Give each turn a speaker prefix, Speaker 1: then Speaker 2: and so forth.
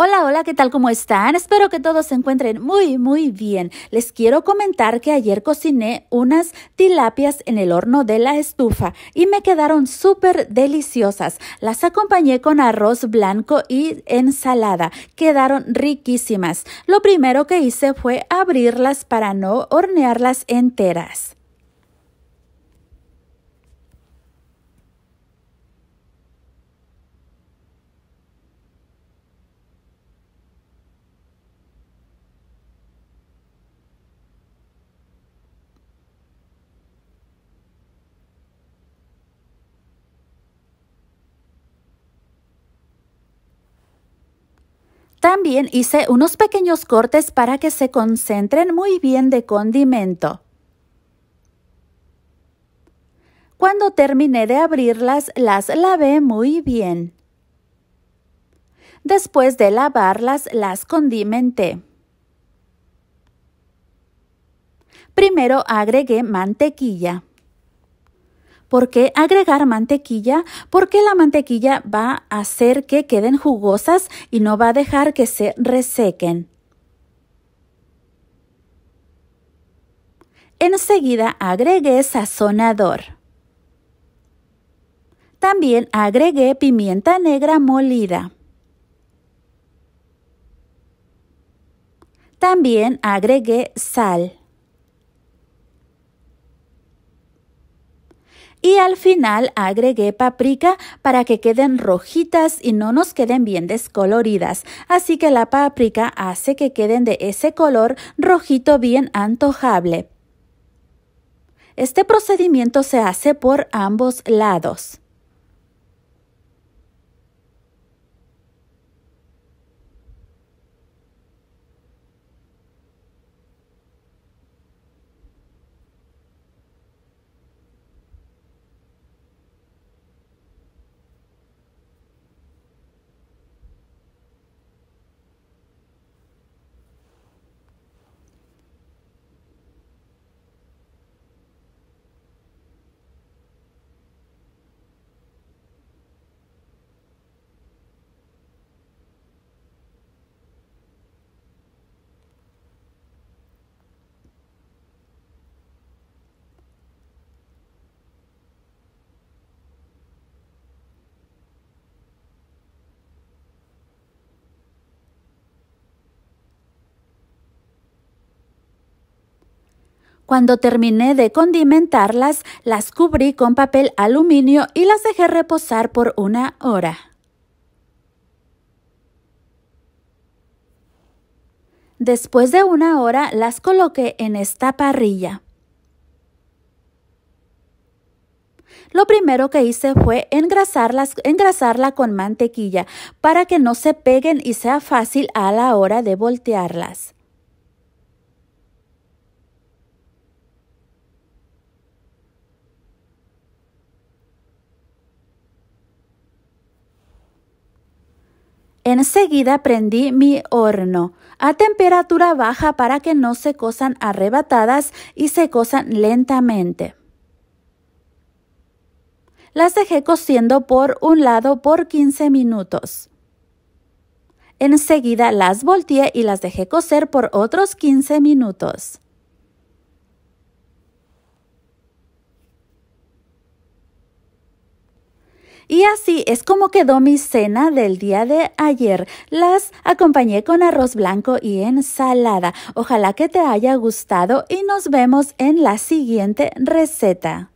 Speaker 1: Hola, hola, ¿qué tal? ¿Cómo están? Espero que todos se encuentren muy, muy bien. Les quiero comentar que ayer cociné unas tilapias en el horno de la estufa y me quedaron súper deliciosas. Las acompañé con arroz blanco y ensalada. Quedaron riquísimas. Lo primero que hice fue abrirlas para no hornearlas enteras. También hice unos pequeños cortes para que se concentren muy bien de condimento. Cuando terminé de abrirlas, las lavé muy bien. Después de lavarlas, las condimenté. Primero agregué mantequilla. ¿Por qué agregar mantequilla? Porque la mantequilla va a hacer que queden jugosas y no va a dejar que se resequen. Enseguida agregué sazonador. También agregué pimienta negra molida. También agregué sal. y al final agregué paprika para que queden rojitas y no nos queden bien descoloridas. Así que la paprika hace que queden de ese color rojito bien antojable. Este procedimiento se hace por ambos lados. Cuando terminé de condimentarlas, las cubrí con papel aluminio y las dejé reposar por una hora. Después de una hora las coloqué en esta parrilla. Lo primero que hice fue engrasarlas, engrasarla con mantequilla para que no se peguen y sea fácil a la hora de voltearlas. Enseguida prendí mi horno a temperatura baja para que no se cosan arrebatadas y se cosan lentamente. Las dejé cociendo por un lado por 15 minutos. Enseguida las volteé y las dejé cocer por otros 15 minutos. Y así es como quedó mi cena del día de ayer. Las acompañé con arroz blanco y ensalada. Ojalá que te haya gustado y nos vemos en la siguiente receta.